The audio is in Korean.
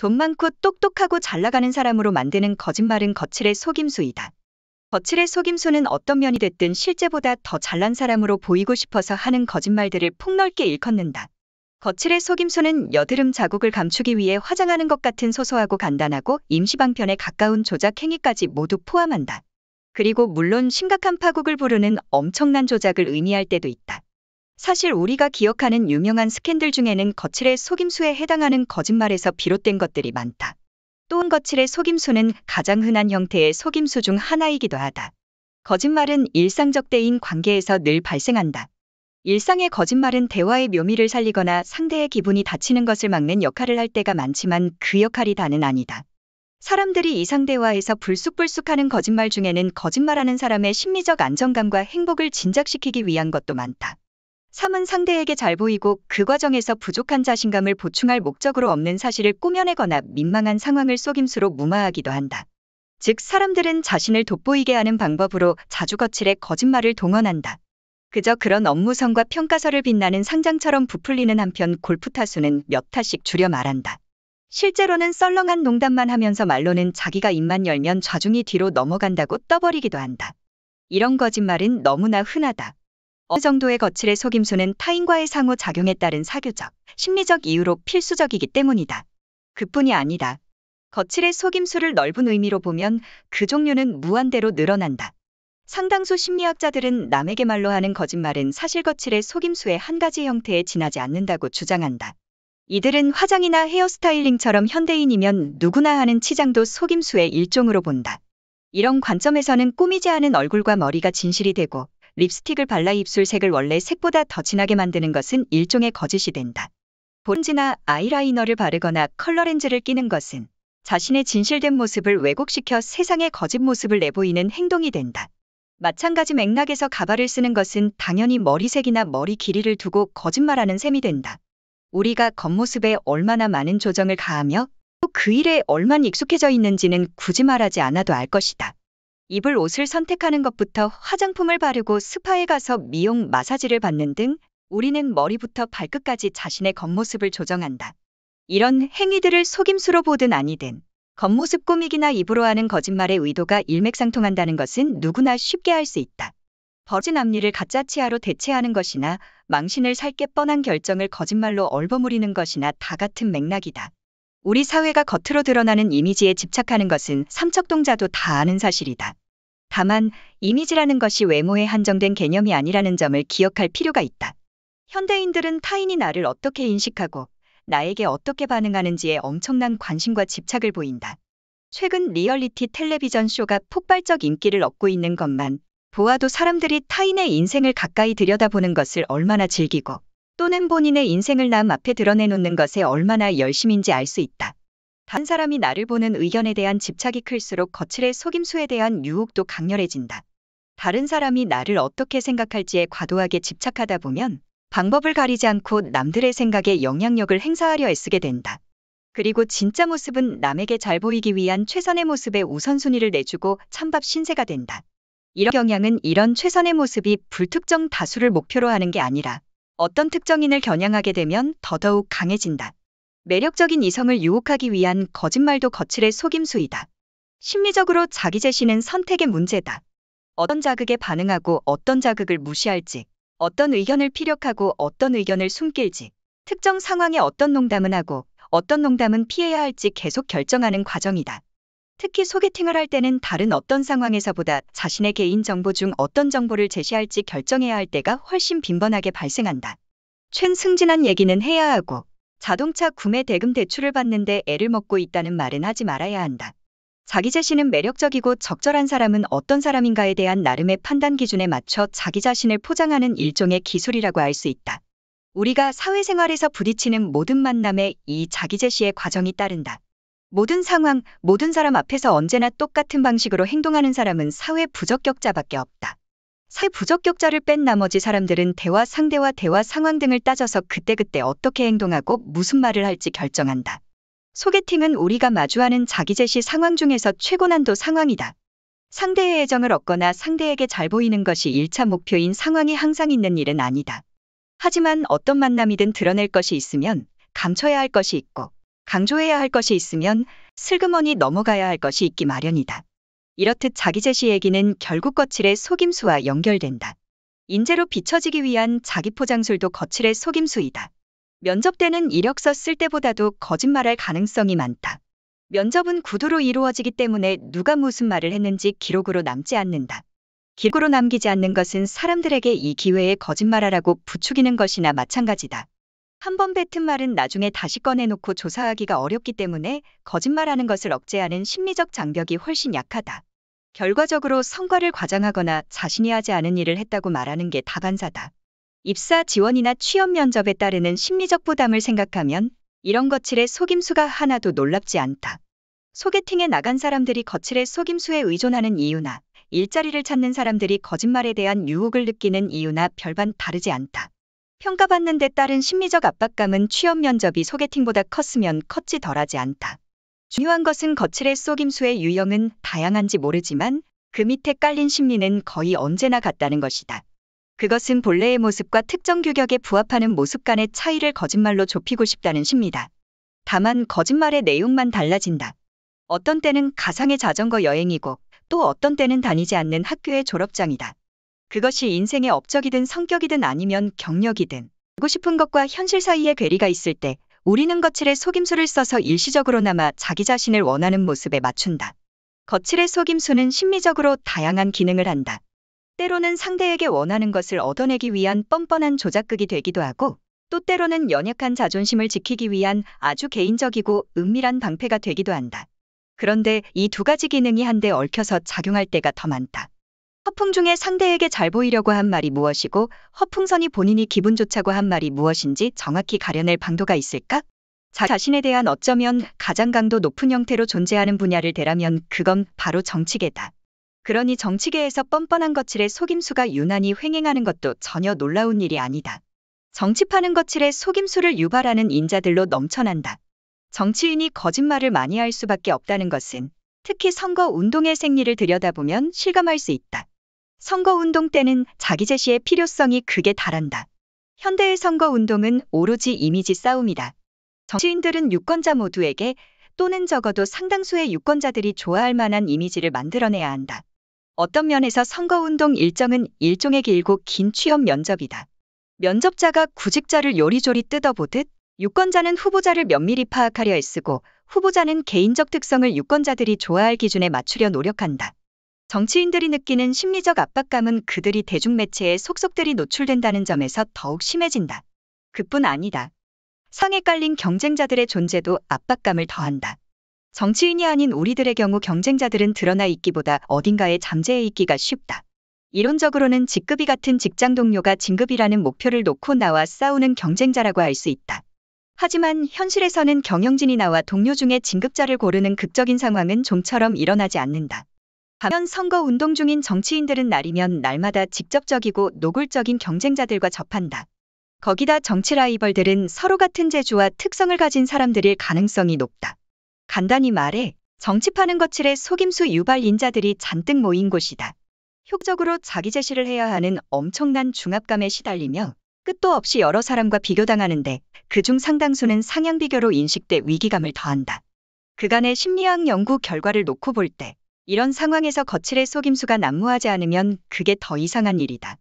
돈 많고 똑똑하고 잘 나가는 사람으로 만드는 거짓말은 거칠의 속임수이다. 거칠의 속임수는 어떤 면이 됐든 실제보다 더 잘난 사람으로 보이고 싶어서 하는 거짓말들을 폭넓게 일컫는다. 거칠의 속임수는 여드름 자국을 감추기 위해 화장하는 것 같은 소소하고 간단하고 임시방편에 가까운 조작 행위까지 모두 포함한다. 그리고 물론 심각한 파국을 부르는 엄청난 조작을 의미할 때도 있다. 사실 우리가 기억하는 유명한 스캔들 중에는 거칠의 속임수에 해당하는 거짓말에서 비롯된 것들이 많다. 또한 거칠의 속임수는 가장 흔한 형태의 속임수 중 하나이기도 하다. 거짓말은 일상적 대인 관계에서 늘 발생한다. 일상의 거짓말은 대화의 묘미를 살리거나 상대의 기분이 다치는 것을 막는 역할을 할 때가 많지만 그 역할이 다는 아니다. 사람들이 이상 대화에서 불쑥불쑥하는 거짓말 중에는 거짓말하는 사람의 심리적 안정감과 행복을 진작시키기 위한 것도 많다. 3은 상대에게 잘 보이고 그 과정에서 부족한 자신감을 보충할 목적으로 없는 사실을 꾸며내거나 민망한 상황을 속임수로 무마하기도 한다. 즉 사람들은 자신을 돋보이게 하는 방법으로 자주 거칠의 거짓말을 동원한다. 그저 그런 업무성과 평가서를 빛나는 상장처럼 부풀리는 한편 골프 타수는 몇 타씩 줄여 말한다. 실제로는 썰렁한 농담만 하면서 말로는 자기가 입만 열면 좌중이 뒤로 넘어간다고 떠버리기도 한다. 이런 거짓말은 너무나 흔하다. 어느 정도의 거칠의 속임수는 타인과의 상호작용에 따른 사교적, 심리적 이유로 필수적이기 때문이다. 그뿐이 아니다. 거칠의 속임수를 넓은 의미로 보면 그 종류는 무한대로 늘어난다. 상당수 심리학자들은 남에게 말로 하는 거짓말은 사실 거칠의 속임수의 한 가지 형태에 지나지 않는다고 주장한다. 이들은 화장이나 헤어스타일링처럼 현대인이면 누구나 하는 치장도 속임수의 일종으로 본다. 이런 관점에서는 꾸미지 않은 얼굴과 머리가 진실이 되고 립스틱을 발라 입술색을 원래 색보다 더 진하게 만드는 것은 일종의 거짓이 된다. 본지나 아이라이너를 바르거나 컬러렌즈를 끼는 것은 자신의 진실된 모습을 왜곡시켜 세상의 거짓 모습을 내보이는 행동이 된다. 마찬가지 맥락에서 가발을 쓰는 것은 당연히 머리색이나 머리 길이를 두고 거짓말하는 셈이 된다. 우리가 겉모습에 얼마나 많은 조정을 가하며 또 그 일에 얼마나 익숙해져 있는지는 굳이 말하지 않아도 알 것이다. 입을 옷을 선택하는 것부터 화장품을 바르고 스파에 가서 미용 마사지를 받는 등 우리는 머리부터 발끝까지 자신의 겉모습을 조정한다. 이런 행위들을 속임수로 보든 아니든 겉모습 꾸미기나 입으로 하는 거짓말의 의도가 일맥상통한다는 것은 누구나 쉽게 알 수 있다. 버진 앞니를 가짜 치아로 대체하는 것이나 망신을 살게 뻔한 결정을 거짓말로 얼버무리는 것이나 다 같은 맥락이다. 우리 사회가 겉으로 드러나는 이미지에 집착하는 것은 삼척동자도 다 아는 사실이다. 다만 이미지라는 것이 외모에 한정된 개념이 아니라는 점을 기억할 필요가 있다. 현대인들은 타인이 나를 어떻게 인식하고 나에게 어떻게 반응하는지에 엄청난 관심과 집착을 보인다. 최근 리얼리티 텔레비전 쇼가 폭발적 인기를 얻고 있는 것만 보아도 사람들이 타인의 인생을 가까이 들여다보는 것을 얼마나 즐기고 또는 본인의 인생을 남 앞에 드러내놓는 것에 얼마나 열심인지 알 수 있다. 다른 사람이 나를 보는 의견에 대한 집착이 클수록 거칠의 속임수에 대한 유혹도 강렬해진다. 다른 사람이 나를 어떻게 생각할지에 과도하게 집착하다 보면 방법을 가리지 않고 남들의 생각에 영향력을 행사하려 애쓰게 된다. 그리고 진짜 모습은 남에게 잘 보이기 위한 최선의 모습에 우선순위를 내주고 찬밥 신세가 된다. 이런 경향은 이런 최선의 모습이 불특정 다수를 목표로 하는 게 아니라 어떤 특정인을 겨냥하게 되면 더더욱 강해진다. 매력적인 이성을 유혹하기 위한 거짓말도 거칠의 속임수이다. 심리적으로 자기 제시는 선택의 문제다. 어떤 자극에 반응하고 어떤 자극을 무시할지, 어떤 의견을 피력하고 어떤 의견을 숨길지, 특정 상황에 어떤 농담은 하고 어떤 농담은 피해야 할지 계속 결정하는 과정이다. 특히 소개팅을 할 때는 다른 어떤 상황에서보다 자신의 개인정보 중 어떤 정보를 제시할지 결정해야 할 때가 훨씬 빈번하게 발생한다. 최승진한 얘기는 해야 하고 자동차 구매 대금 대출을 받는데 애를 먹고 있다는 말은 하지 말아야 한다. 자기 자신은 매력적이고 적절한 사람은 어떤 사람인가에 대한 나름의 판단 기준에 맞춰 자기 자신을 포장하는 일종의 기술이라고 할 수 있다. 우리가 사회생활에서 부딪히는 모든 만남에 이 자기 제시의 과정이 따른다. 모든 상황, 모든 사람 앞에서 언제나 똑같은 방식으로 행동하는 사람은 사회 부적격자밖에 없다. 사회 부적격자를 뺀 나머지 사람들은 대화 상대와 대화 상황 등을 따져서 그때그때 어떻게 행동하고 무슨 말을 할지 결정한다. 소개팅은 우리가 마주하는 자기 제시 상황 중에서 최고난도 상황이다. 상대의 애정을 얻거나 상대에게 잘 보이는 것이 1차 목표인 상황이 항상 있는 일은 아니다. 하지만 어떤 만남이든 드러낼 것이 있으면 감춰야 할 것이 있고 강조해야 할 것이 있으면 슬그머니 넘어가야 할 것이 있기 마련이다. 이렇듯 자기 제시 얘기는 결국 거칠의 속임수와 연결된다. 인재로 비춰지기 위한 자기 포장술도 거칠의 속임수이다. 면접 때는 이력서 쓸 때보다도 거짓말할 가능성이 많다. 면접은 구두로 이루어지기 때문에 누가 무슨 말을 했는지 기록으로 남지 않는다. 기록으로 남기지 않는 것은 사람들에게 이 기회에 거짓말하라고 부추기는 것이나 마찬가지다. 한번 뱉은 말은 나중에 다시 꺼내놓고 조사하기가 어렵기 때문에 거짓말하는 것을 억제하는 심리적 장벽이 훨씬 약하다. 결과적으로 성과를 과장하거나 자신이 하지 않은 일을 했다고 말하는 게 다반사다. 입사 지원이나 취업 면접에 따르는 심리적 부담을 생각하면 이런 거칠의 속임수가 하나도 놀랍지 않다. 소개팅에 나간 사람들이 거칠의 속임수에 의존하는 이유나 일자리를 찾는 사람들이 거짓말에 대한 유혹을 느끼는 이유나 별반 다르지 않다. 평가받는 데 따른 심리적 압박감은 취업 면접이 소개팅보다 컸으면 컸지 덜하지 않다. 중요한 것은 거칠의 쏘김수의 유형은 다양한지 모르지만 그 밑에 깔린 심리는 거의 언제나 같다는 것이다. 그것은 본래의 모습과 특정 규격에 부합하는 모습 간의 차이를 거짓말로 좁히고 싶다는 심리다. 다만 거짓말의 내용만 달라진다. 어떤 때는 가상의 자전거 여행이고 또 어떤 때는 다니지 않는 학교의 졸업장이다. 그것이 인생의 업적이든 성격이든 아니면 경력이든 하고 싶은 것과 현실 사이의 괴리가 있을 때 우리는 거칠의 속임수를 써서 일시적으로나마 자기 자신을 원하는 모습에 맞춘다. 거칠의 속임수는 심리적으로 다양한 기능을 한다. 때로는 상대에게 원하는 것을 얻어내기 위한 뻔뻔한 조작극이 되기도 하고 또 때로는 연약한 자존심을 지키기 위한 아주 개인적이고 은밀한 방패가 되기도 한다. 그런데 이 두 가지 기능이 한데 얽혀서 작용할 때가 더 많다. 허풍 중에 상대에게 잘 보이려고 한 말이 무엇이고 허풍선이 본인이 기분 좋자고 한 말이 무엇인지 정확히 가려낼 방도가 있을까? 자신에 대한 어쩌면 가장 강도 높은 형태로 존재하는 분야를 대라면 그건 바로 정치계다. 그러니 정치계에서 뻔뻔한 것칠의 속임수가 유난히 횡행하는 것도 전혀 놀라운 일이 아니다. 정치파는 것칠의 속임수를 유발하는 인자들로 넘쳐난다. 정치인이 거짓말을 많이 할 수밖에 없다는 것은 특히 선거 운동의 생리를 들여다보면 실감할 수 있다. 선거운동 때는 자기 제시의 필요성이 극에 달한다. 현대의 선거운동은 오로지 이미지 싸움이다. 정치인들은 유권자 모두에게 또는 적어도 상당수의 유권자들이 좋아할 만한 이미지를 만들어내야 한다. 어떤 면에서 선거운동 일정은 일종의 길고 긴 취업 면접이다. 면접자가 구직자를 요리조리 뜯어보듯 유권자는 후보자를 면밀히 파악하려 애쓰고 후보자는 개인적 특성을 유권자들이 좋아할 기준에 맞추려 노력한다. 정치인들이 느끼는 심리적 압박감은 그들이 대중매체에 속속들이 노출된다는 점에서 더욱 심해진다. 그뿐 아니다. 상에 깔린 경쟁자들의 존재도 압박감을 더한다. 정치인이 아닌 우리들의 경우 경쟁자들은 드러나 있기보다 어딘가에 잠재해 있기가 쉽다. 이론적으로는 직급이 같은 직장 동료가 진급이라는 목표를 놓고 나와 싸우는 경쟁자라고 할 수 있다. 하지만 현실에서는 경영진이 나와 동료 중에 진급자를 고르는 극적인 상황은 좀처럼 일어나지 않는다. 반면 선거 운동 중인 정치인들은 날이면 날마다 직접적이고 노골적인 경쟁자들과 접한다. 거기다 정치 라이벌들은 서로 같은 재주와 특성을 가진 사람들일 가능성이 높다. 간단히 말해 정치파는 거칠의 속임수 유발인자들이 잔뜩 모인 곳이다. 효적으로 자기 제시를 해야 하는 엄청난 중압감에 시달리며 끝도 없이 여러 사람과 비교당하는데 그 중 상당수는 상향 비교로 인식돼 위기감을 더한다. 그간의 심리학 연구 결과를 놓고 볼때 이런 상황에서 거칠의 속임수가 난무하지 않으면 그게 더 이상한 일이다.